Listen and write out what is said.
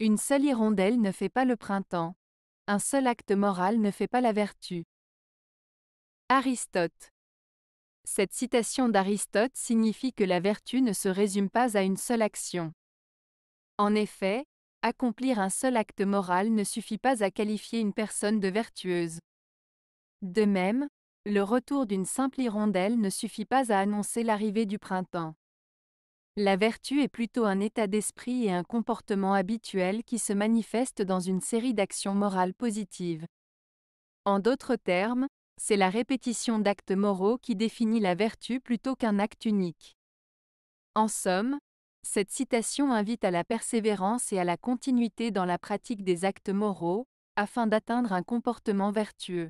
Une seule hirondelle ne fait pas le printemps. Un seul acte moral ne fait pas la vertu. Aristote. Cette citation d'Aristote signifie que la vertu ne se résume pas à une seule action. En effet, accomplir un seul acte moral ne suffit pas à qualifier une personne de vertueuse. De même, le retour d'une simple hirondelle ne suffit pas à annoncer l'arrivée du printemps. La vertu est plutôt un état d'esprit et un comportement habituel qui se manifeste dans une série d'actions morales positives. En d'autres termes, c'est la répétition d'actes moraux qui définit la vertu plutôt qu'un acte unique. En somme, cette citation invite à la persévérance et à la continuité dans la pratique des actes moraux, afin d'atteindre un comportement vertueux.